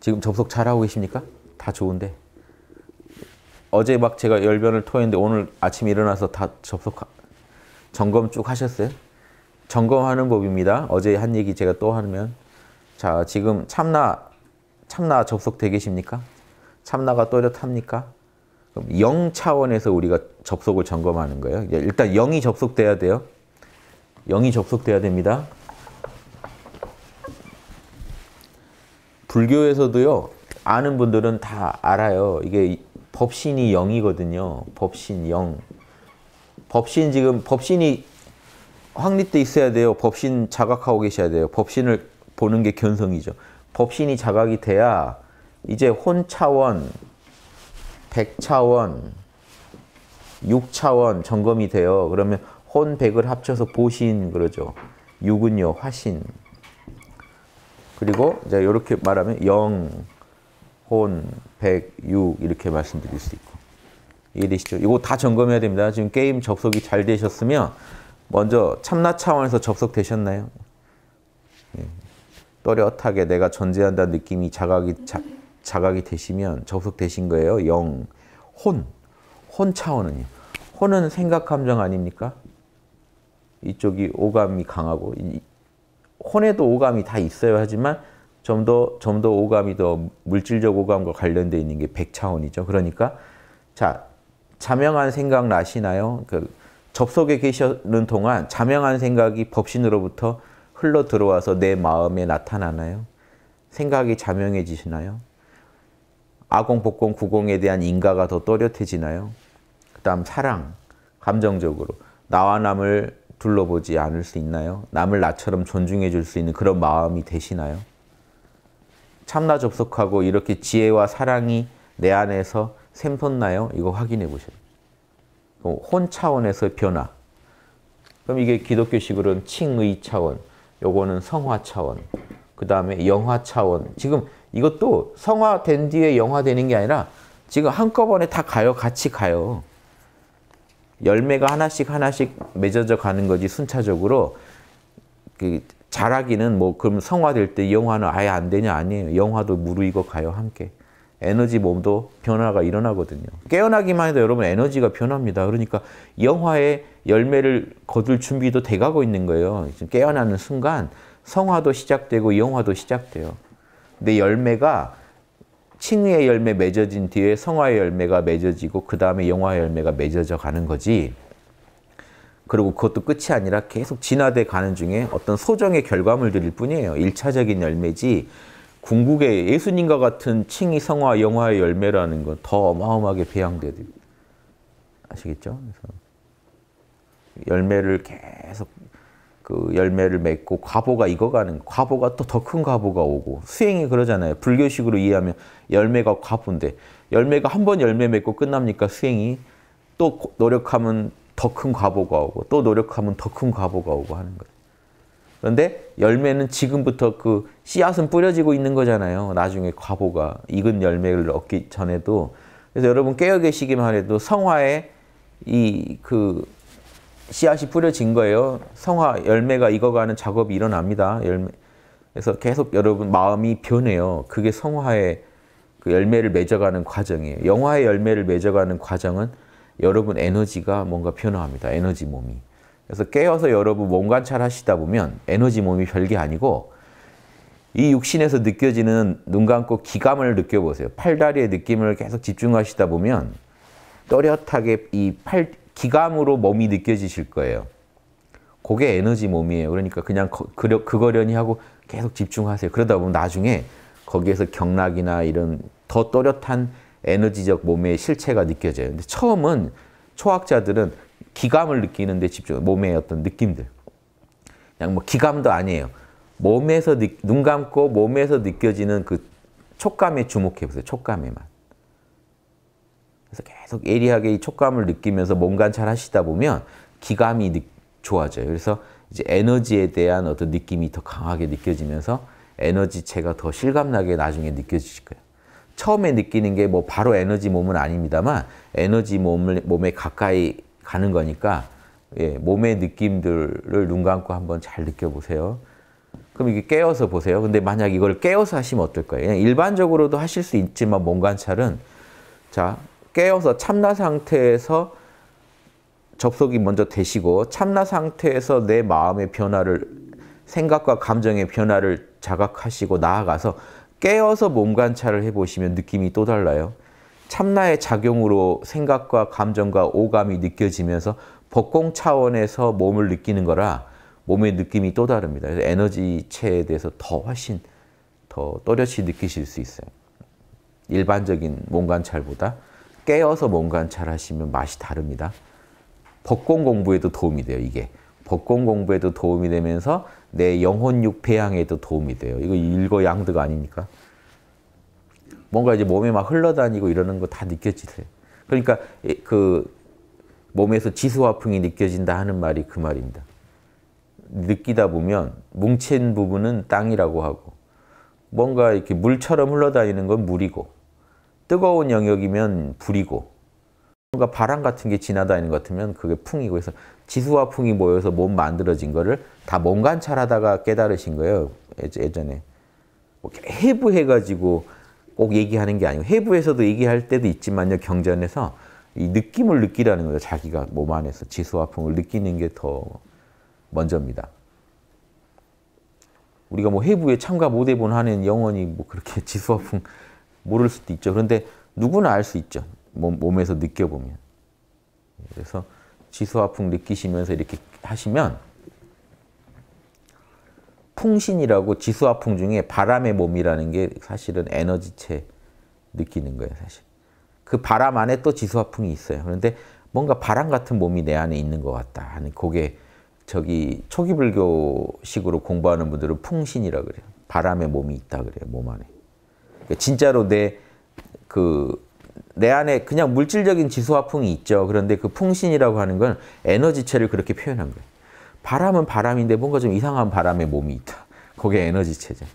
지금 접속 잘하고 계십니까? 다 좋은데 어제 막 제가 열변을 토했는데 오늘 아침 일어나서 다 접속 점검 쭉 하셨어요? 점검하는 법입니다. 어제 한 얘기 제가 또 하면 자 지금 참나 참나 접속되 계십니까? 참나가 또렷합니까? 그럼 영 차원에서 우리가 접속을 점검하는 거예요. 일단 영이 접속돼야 돼요. 영이 접속돼야 됩니다. 불교에서도요. 아는 분들은 다 알아요. 이게 법신이 영이거든요. 법신 영. 법신 지금 법신이 확립돼 있어야 돼요. 법신 자각하고 계셔야 돼요. 법신을 보는 게 견성이죠. 법신이 자각이 돼야 이제 혼차원, 백차원, 육차원 점검이 돼요. 그러면 혼백을 합쳐서 보신 그러죠. 육은요, 화신. 그리고 이제 이렇게 말하면 영, 혼, 백, 육 이렇게 말씀드릴 수 있고 이해되시죠? 이거 다 점검해야 됩니다. 지금 게임 접속이 잘 되셨으면 먼저 참나 차원에서 접속되셨나요? 예. 또렷하게 내가 존재한다는 느낌이 자각이 자, 자각이 되시면 접속되신 거예요. 영, 혼, 혼 차원은요. 혼은 생각 감정 아닙니까? 이쪽이 오감이 강하고 콘에도 오감이 다있어요 하지만 좀 더 좀 더 오감이 더 물질적 오감과 관련되어 있는 게 백차원이죠. 그러니까 자 자명한 생각 나시나요? 그 접속에 계시는 동안 자명한 생각이 법신으로부터 흘러 들어와서 내 마음에 나타나나요? 생각이 자명해지시나요? 아공, 복공, 구공에 대한 인가가 더 또렷해지나요? 그 다음 사랑, 감정적으로. 나와 남을 둘러보지 않을 수 있나요? 남을 나처럼 존중해 줄 수 있는 그런 마음이 되시나요? 참나 접속하고 이렇게 지혜와 사랑이 내 안에서 샘솟나요? 이거 확인해 보세요. 어, 혼차원에서 변화. 그럼 이게 기독교식으로는 칭의 차원, 요거는 성화 차원, 그 다음에 영화 차원. 지금 이것도 성화된 뒤에 영화되는 게 아니라 지금 한꺼번에 다 가요. 같이 가요. 열매가 하나씩 하나씩 맺어져 가는 거지 순차적으로 그 자라기는 뭐 그럼 성화될 때 영화는 아예 안 되냐 아니에요. 영화도 무르익어 가요 함께. 에너지 몸도 변화가 일어나거든요. 깨어나기만 해도 여러분 에너지가 변합니다. 그러니까 영화의 열매를 거둘 준비도 돼가고 있는 거예요. 지금 깨어나는 순간 성화도 시작되고 영화도 시작돼요. 근데 열매가 칭의의 열매 맺어진 뒤에 성화의 열매가 맺어지고 그 다음에 영화의 열매가 맺어져 가는 거지. 그리고 그것도 끝이 아니라 계속 진화돼 가는 중에 어떤 소정의 결과물들일 뿐이에요. 1차적인 열매지 궁극의 예수님과 같은 칭의, 성화, 영화의 열매라는 건 더 어마어마하게 배양돼야 아시겠죠? 그래서 열매를 계속 그 열매를 맺고 과보가 익어가는 과보가 또 더 큰 과보가 오고 수행이 그러잖아요. 불교식으로 이해하면 열매가 과보인데 열매가 한 번 열매 맺고 끝납니까? 수행이 또 노력하면 더 큰 과보가 오고 또 노력하면 더 큰 과보가 오고 하는 거예요. 그런데 열매는 지금부터 그 씨앗은 뿌려지고 있는 거잖아요. 나중에 과보가 익은 열매를 얻기 전에도 그래서 여러분 깨어 계시기만 해도 성화에 이그 씨앗이 뿌려진 거예요. 성화 열매가 익어가는 작업이 일어납니다. 열매. 그래서 계속 여러분 마음이 변해요. 그게 성화의 그 열매를 맺어가는 과정이에요. 영화의 열매를 맺어가는 과정은 여러분 에너지가 뭔가 변화합니다. 에너지 몸이. 그래서 깨어서 여러분 몸 관찰하시다 보면 에너지 몸이 별게 아니고 이 육신에서 느껴지는 눈 감고 기감을 느껴보세요. 팔다리의 느낌을 계속 집중하시다 보면 또렷하게 이 팔, 기감으로 몸이 느껴지실 거예요. 그게 에너지 몸이에요. 그러니까 그냥 그려, 그거려니 하고 계속 집중하세요. 그러다 보면 나중에 거기에서 경락이나 이런 더 또렷한 에너지적 몸의 실체가 느껴져요. 근데 처음은 초학자들은 기감을 느끼는데 집중, 몸의 어떤 느낌들. 그냥 뭐 기감도 아니에요. 몸에서, 눈 감고 몸에서 느껴지는 그 촉감에 주목해보세요. 촉감에만. 그래서 계속 예리하게 이 촉감을 느끼면서 몸 관찰하시다 보면 기감이 느, 좋아져요. 그래서 이제 에너지에 대한 어떤 느낌이 더 강하게 느껴지면서 에너지체가 더 실감나게 나중에 느껴지실 거예요. 처음에 느끼는 게 뭐 바로 에너지 몸은 아닙니다만 에너지 몸을, 몸에 가까이 가는 거니까 예, 몸의 느낌들을 눈 감고 한번 잘 느껴보세요. 그럼 이게 깨어서 보세요. 근데 만약 이걸 깨어서 하시면 어떨까요? 그냥 일반적으로도 하실 수 있지만 몸 관찰은 자 깨어서 참나 상태에서 접속이 먼저 되시고 참나 상태에서 내 마음의 변화를 생각과 감정의 변화를 자각하시고 나아가서 깨어서 몸 관찰을 해보시면 느낌이 또 달라요. 참나의 작용으로 생각과 감정과 오감이 느껴지면서 법공 차원에서 몸을 느끼는 거라 몸의 느낌이 또 다릅니다. 그래서 에너지체에 대해서 더 훨씬 더 또렷이 느끼실 수 있어요. 일반적인 몸 관찰보다. 깨어서 몸 관찰하시면 맛이 다릅니다. 법공 공부에도 도움이 돼요, 이게. 법공 공부에도 도움이 되면서 내 영혼 육폐양에도 도움이 돼요. 이거 일거양득 아닙니까? 뭔가 이제 몸에 막 흘러다니고 이러는 거 다 느껴지세요. 그러니까 그 몸에서 지수화풍이 느껴진다 하는 말이 그 말입니다. 느끼다 보면 뭉친 부분은 땅이라고 하고 뭔가 이렇게 물처럼 흘러다니는 건 물이고 뜨거운 영역이면 불이고 뭔가 바람 같은 게 지나다니는 것 같으면 그게 풍이고 해서 지수와 풍이 모여서 몸 만들어진 거를 다 몸 관찰하다가 깨달으신 거예요. 예, 예전에 뭐 해부해가지고 꼭 얘기하는 게 아니고 해부에서도 얘기할 때도 있지만요 경전에서 이 느낌을 느끼라는 거예요. 자기가 몸 안에서 지수와 풍을 느끼는 게 더 먼저입니다. 우리가 뭐 해부에 참가 못 해본 한은 영원히 뭐 그렇게 지수와 풍 모를 수도 있죠. 그런데 누구나 알 수 있죠. 몸, 에서 느껴보면. 그래서 지수화풍 느끼시면서 이렇게 하시면 풍신이라고 지수화풍 중에 바람의 몸이라는 게 사실은 에너지체 느끼는 거예요, 사실. 그 바람 안에 또 지수화풍이 있어요. 그런데 뭔가 바람 같은 몸이 내 안에 있는 것 같다 하는 그게 저기 초기불교식으로 공부하는 분들은 풍신이라 그래요. 바람의 몸이 있다 그래요, 몸 안에. 그러니까 진짜로 내 그내 그, 안에 그냥 물질적인 지수화풍이 있죠. 그런데 그 풍신이라고 하는 건 에너지체를 그렇게 표현한 거예요. 바람은 바람인데 뭔가 좀 이상한 바람의 몸이 있다. 그게 에너지체죠.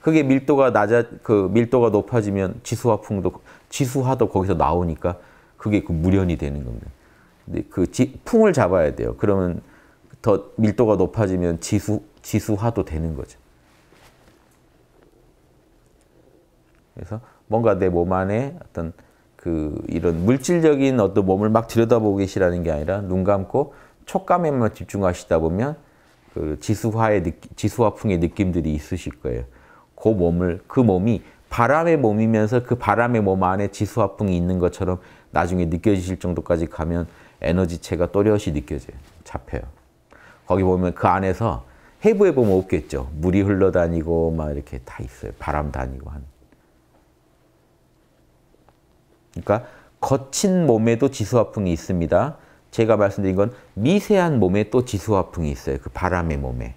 그게 밀도가 낮아 그 밀도가 높아지면 지수화풍도 지수화도 거기서 나오니까 그게 그 무련이 되는 겁니다. 근데 그 지, 풍을 잡아야 돼요. 그러면 더 밀도가 높아지면 지수 지수화도 되는 거죠. 그래서 뭔가 내 몸 안에 어떤 그 이런 물질적인 어떤 몸을 막 들여다보고 계시라는 게 아니라 눈 감고 촉감에만 집중하시다 보면 그 지수화의 느끼, 지수화풍의 느낌들이 있으실 거예요. 그 몸을 그 몸이 바람의 몸이면서 그 바람의 몸 안에 지수화풍이 있는 것처럼 나중에 느껴지실 정도까지 가면 에너지체가 또렷이 느껴져요. 잡혀요. 거기 보면 그 안에서 해부해 보면 없겠죠. 물이 흘러다니고 막 이렇게 다 있어요. 바람 다니고 하는. 그러니까 거친 몸에도 지수화풍이 있습니다. 제가 말씀드린 건 미세한 몸에 또 지수화풍이 있어요. 그 바람의 몸에.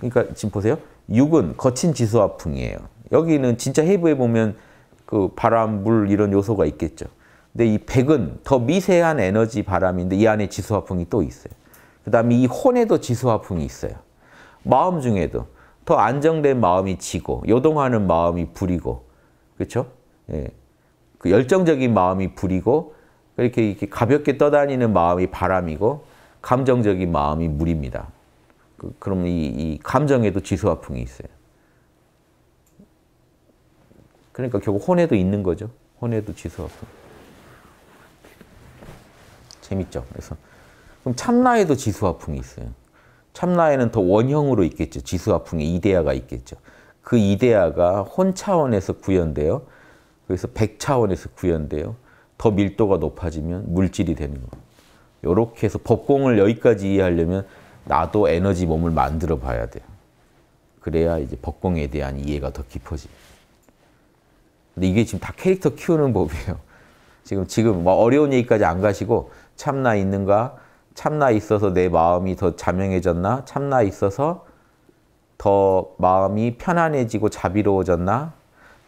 그러니까 지금 보세요. 6은 거친 지수화풍이에요. 여기는 진짜 해부에 보면 그 바람, 물 이런 요소가 있겠죠. 근데 이1은더 미세한 에너지 바람인데 이 안에 지수화풍이 또 있어요. 그 다음에 이 혼에도 지수화풍이 있어요. 마음 중에도 더 안정된 마음이 지고 요동하는 마음이 불이고 그렇죠? 예. 그 열정적인 마음이 불이고 이렇게 이렇게 가볍게 떠다니는 마음이 바람이고 감정적인 마음이 물입니다. 그, 그럼 이, 이 감정에도 지수화풍이 있어요. 그러니까 결국 혼에도 있는 거죠. 혼에도 지수화풍. 재밌죠. 그래서 그럼 참나에도 지수화풍이 있어요. 참나에는 더 원형으로 있겠죠. 지수화풍의 이데아가 있겠죠. 그 이데아가 혼 차원에서 구현되어 그래서 100차원에서 구현돼요. 더 밀도가 높아지면 물질이 되는 거. 요렇게 해서 법공을 여기까지 이해하려면 나도 에너지 몸을 만들어 봐야 돼요. 그래야 이제 법공에 대한 이해가 더 깊어지. 근데 이게 지금 다 캐릭터 키우는 법이에요. 지금 지금 뭐 어려운 얘기까지 안 가시고 참나 있는가? 참나 있어서 내 마음이 더 자명해졌나? 참나 있어서 더 마음이 편안해지고 자비로워졌나?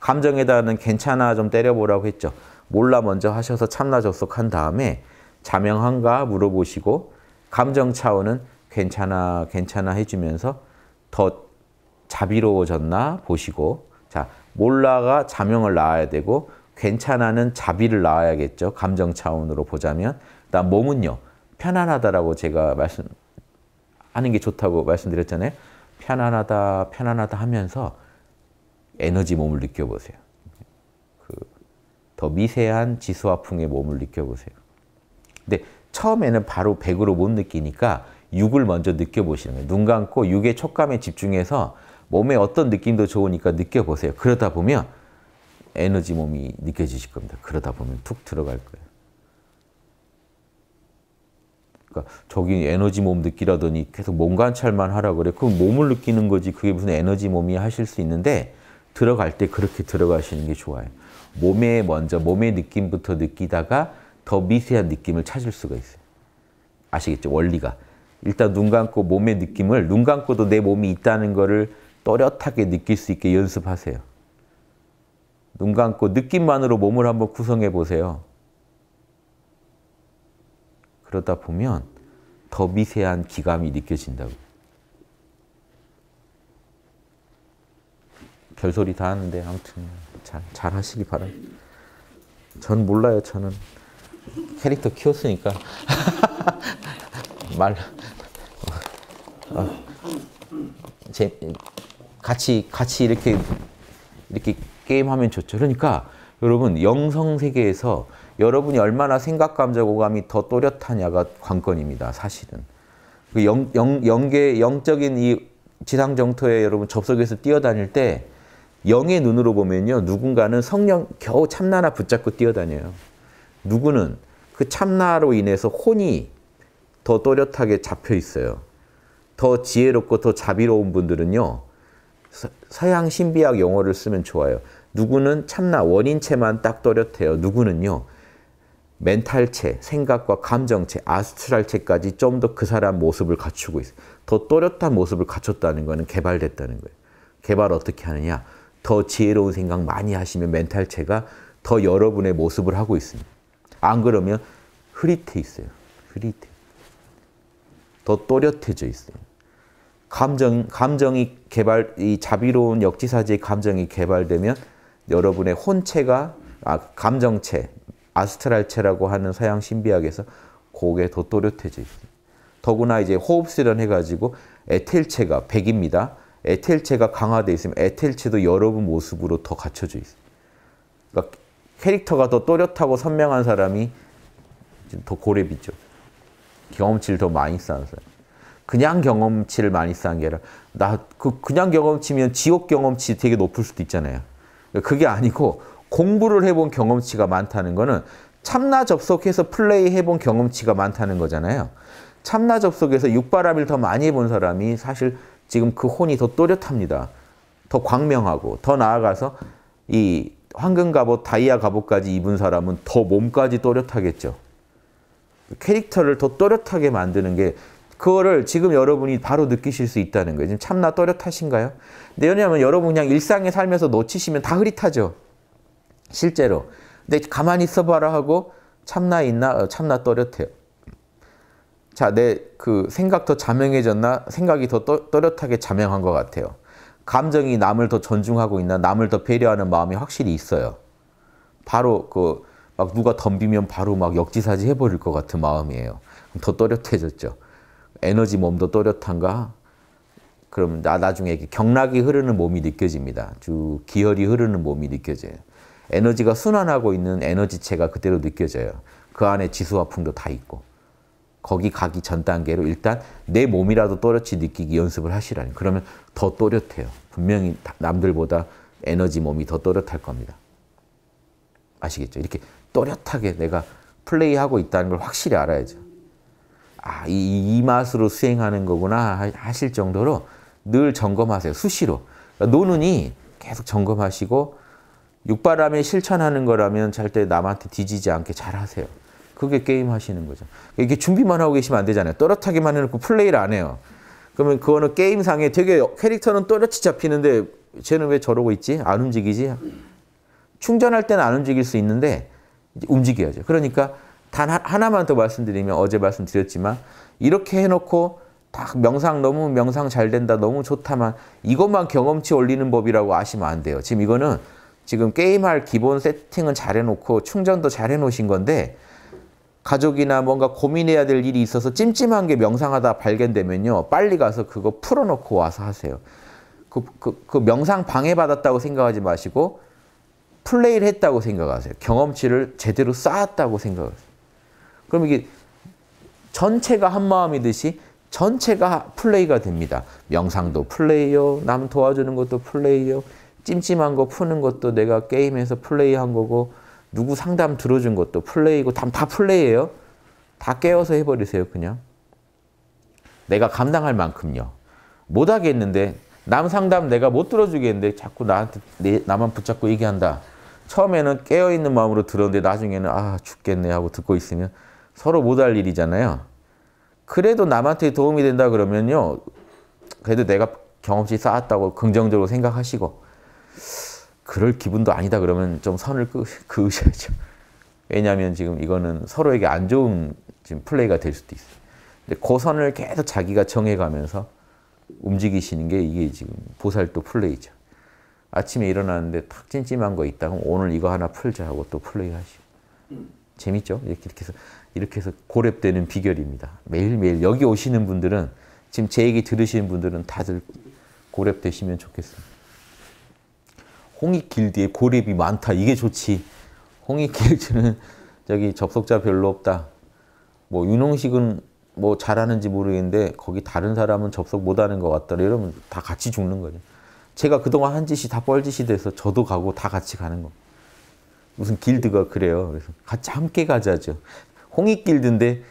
감정에다는 괜찮아 좀 때려보라고 했죠. 몰라 먼저 하셔서 참나 접속한 다음에 자명한가 물어보시고 감정 차원은 괜찮아 괜찮아 해주면서 더 자비로워졌나 보시고 자 몰라가 자명을 낳아야 되고 괜찮아는 자비를 낳아야겠죠. 감정 차원으로 보자면 그다음 몸은요 편안하다라고 제가 말씀 하는 게 좋다고 말씀드렸잖아요. 편안하다 편안하다 하면서 에너지 몸을 느껴보세요. 그 더 미세한 지수화풍의 몸을 느껴보세요. 근데 처음에는 바로 100으로 못 느끼니까 6을 먼저 느껴보시는 거예요. 눈 감고 6의 촉감에 집중해서 몸에 어떤 느낌도 좋으니까 느껴보세요. 그러다 보면 에너지 몸이 느껴지실 겁니다. 그러다 보면 툭 들어갈 거예요. 그러니까 저기 에너지 몸 느끼라더니 계속 몸 관찰만 하라 그래. 그럼 몸을 느끼는 거지 그게 무슨 에너지 몸이 하실 수 있는데 들어갈 때 그렇게 들어가시는 게 좋아요. 몸에 먼저 몸의 느낌부터 느끼다가 더 미세한 느낌을 찾을 수가 있어요. 아시겠죠? 원리가. 일단 눈 감고 몸의 느낌을 눈 감고도 내 몸이 있다는 거를 또렷하게 느낄 수 있게 연습하세요. 눈 감고 느낌만으로 몸을 한번 구성해 보세요. 그러다 보면 더 미세한 기감이 느껴진다고 별소리 다 하는데 아무튼 잘, 잘 하시기 바랍니다. 전 몰라요. 저는 캐릭터 키웠으니까 말 어, 어, 제, 같이 같이 이렇게 이렇게 게임하면 좋죠. 그러니까 여러분 영성 세계에서 여러분이 얼마나 생각 감정 오감이 더 또렷하냐가 관건입니다. 사실은 그 영, 영, 영계 영적인 이 지상 정토에 여러분 접속해서 뛰어다닐 때 영의 눈으로 보면요. 누군가는 성령 겨우 참나나 붙잡고 뛰어다녀요. 누구는 그 참나로 인해서 혼이 더 또렷하게 잡혀 있어요. 더 지혜롭고 더 자비로운 분들은요. 서양 신비학 용어를 쓰면 좋아요. 누구는 참나 원인체만 딱 또렷해요. 누구는요. 멘탈체, 생각과 감정체, 아스트랄체까지 좀 더 그 사람 모습을 갖추고 있어요. 더 또렷한 모습을 갖췄다는 거는 개발됐다는 거예요. 개발 어떻게 하느냐? 더 지혜로운 생각 많이 하시면 멘탈체가 더 여러분의 모습을 하고 있습니다. 안 그러면 흐릿해 있어요. 흐릿해. 더 또렷해져 있어요. 감정, 감정이 개발, 이 자비로운 역지사지의 감정이 개발되면 여러분의 혼체가, 아, 감정체, 아스트랄체라고 하는 서양 신비학에서 그게 더 또렷해져 있어요. 더구나 이제 호흡수련 해가지고 에텔체가 1입니다 에텔체가 강화되어 있으면 에텔체도 여러분 모습으로 더 갖춰져 있어요. 그러니까 캐릭터가 더 또렷하고 선명한 사람이 더 고렙이죠. 경험치를 더 많이 쌓은 사람. 그냥 경험치를 많이 쌓은 게 아니라 나 그 그냥 경험치면 지옥 경험치 되게 높을 수도 있잖아요. 그러니까 그게 아니고 공부를 해본 경험치가 많다는 거는 참나 접속해서 플레이 해본 경험치가 많다는 거잖아요. 참나 접속에서 육바람을 더 많이 본 사람이 사실 지금 그 혼이 더 또렷합니다. 더 광명하고 더 나아가서 이 황금 갑옷, 다이아 갑옷까지 입은 사람은 더 몸까지 또렷하겠죠. 캐릭터를 더 또렷하게 만드는 게 그거를 지금 여러분이 바로 느끼실 수 있다는 거예요. 지금 참나 또렷하신가요? 근데 왜냐하면 여러분 그냥 일상의 삶에서 놓치시면 다 흐릿하죠. 실제로. 근데 가만히 있어봐라 하고 참나 있나? 어, 참나 또렷해요. 자, 내 그 생각 더 자명해졌나? 생각이 더 떠, 또렷하게 자명한 것 같아요. 감정이 남을 더 존중하고 있나? 남을 더 배려하는 마음이 확실히 있어요. 바로 그 막 누가 덤비면 바로 막 역지사지 해버릴 것 같은 마음이에요. 더 또렷해졌죠. 에너지 몸도 또렷한가? 그럼 나, 나중에 경락이 흐르는 몸이 느껴집니다. 쭉 기혈이 흐르는 몸이 느껴져요. 에너지가 순환하고 있는 에너지체가 그대로 느껴져요. 그 안에 지수와 풍도 다 있고. 거기 가기 전 단계로 일단 내 몸이라도 또렷이 느끼기 연습을 하시라니. 그러면 더 또렷해요. 분명히 남들보다 에너지 몸이 더 또렷할 겁니다. 아시겠죠? 이렇게 또렷하게 내가 플레이하고 있다는 걸 확실히 알아야죠. 아, 이, 이 맛으로 수행하는 거구나 하실 정도로 늘 점검하세요. 수시로. 그러니까 노는이 계속 점검하시고 육바람에 실천하는 거라면 절대 남한테 뒤지지 않게 잘 하세요. 그게 게임 하시는 거죠. 이게 준비만 하고 계시면 안 되잖아요. 또렷하게만 해놓고 플레이를 안 해요. 그러면 그거는 게임상에 되게 캐릭터는 또렷이 잡히는데 쟤는 왜 저러고 있지? 안 움직이지? 충전할 때는 안 움직일 수 있는데 움직여야죠. 그러니까 단 하나만 더 말씀드리면 어제 말씀드렸지만 이렇게 해놓고 딱 명상 너무 명상 잘 된다 너무 좋다만 이것만 경험치 올리는 법이라고 아시면 안 돼요. 지금 이거는 지금 게임할 기본 세팅은 잘 해놓고 충전도 잘 해놓으신 건데 가족이나 뭔가 고민해야 될 일이 있어서 찜찜한 게 명상하다 발견되면요. 빨리 가서 그거 풀어놓고 와서 하세요. 그, 그, 그 명상 방해받았다고 생각하지 마시고 플레이를 했다고 생각하세요. 경험치를 제대로 쌓았다고 생각하세요. 그럼 이게 전체가 한 마음이듯이 전체가 플레이가 됩니다. 명상도 플레이요. 남 도와주는 것도 플레이요. 찜찜한 거 푸는 것도 내가 게임에서 플레이한 거고 누구 상담 들어준 것도 플레이고 다, 플레이예요. 다 깨워서 해버리세요 그냥. 내가 감당할 만큼요. 못하겠는데 남 상담 내가 못 들어주겠는데 자꾸 나한테 내, 나만 붙잡고 얘기한다. 처음에는 깨어있는 마음으로 들었는데 나중에는 아 죽겠네 하고 듣고 있으면 서로 못 할 일이잖아요. 그래도 남한테 도움이 된다 그러면요. 그래도 내가 경험치 쌓았다고 긍정적으로 생각하시고 그럴 기분도 아니다 그러면 좀 선을 그, 으셔야죠 왜냐하면 지금 이거는 서로에게 안 좋은 지금 플레이가 될 수도 있어요. 근데 그 선을 계속 자기가 정해가면서 움직이시는 게 이게 지금 보살도 플레이죠. 아침에 일어나는데 탁 찜찜한 거 있다. 그럼 오늘 이거 하나 풀자 하고 또 플레이 하시고. 재밌죠? 이렇게, 이렇게 해서, 이렇게 해서 고렙되는 비결입니다. 매일매일 여기 오시는 분들은 지금 제 얘기 들으시는 분들은 다들 고렙되시면 좋겠습니다. 홍익길드에 고립이 많다. 이게 좋지. 홍익길드는 저기 접속자 별로 없다. 뭐 윤홍식은 뭐 잘하는지 모르겠는데 거기 다른 사람은 접속 못하는 것 같다. 이러면 다 같이 죽는 거죠. 제가 그동안 한 짓이 다 뻘짓이 돼서 저도 가고 다 같이 가는 거. 무슨 길드가 그래요. 그래서 같이 함께 가자죠. 홍익길드인데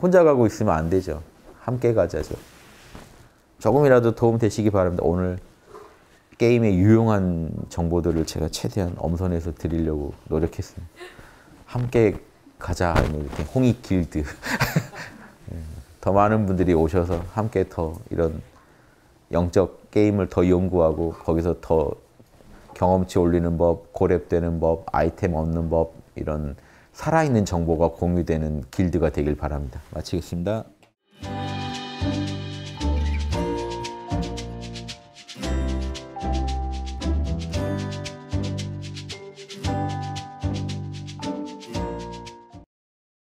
혼자 가고 있으면 안 되죠. 함께 가자죠. 조금이라도 도움 되시기 바랍니다. 오늘 게임에 유용한 정보들을 제가 최대한 엄선해서 드리려고 노력했습니다. 함께 가자 이렇게 홍익 길드 예, 더 많은 분들이 오셔서 함께 더 이런 영적 게임을 더 연구하고 거기서 더 경험치 올리는 법, 고렙되는 법, 아이템 얻는 법 이런 살아있는 정보가 공유되는 길드가 되길 바랍니다. 마치겠습니다.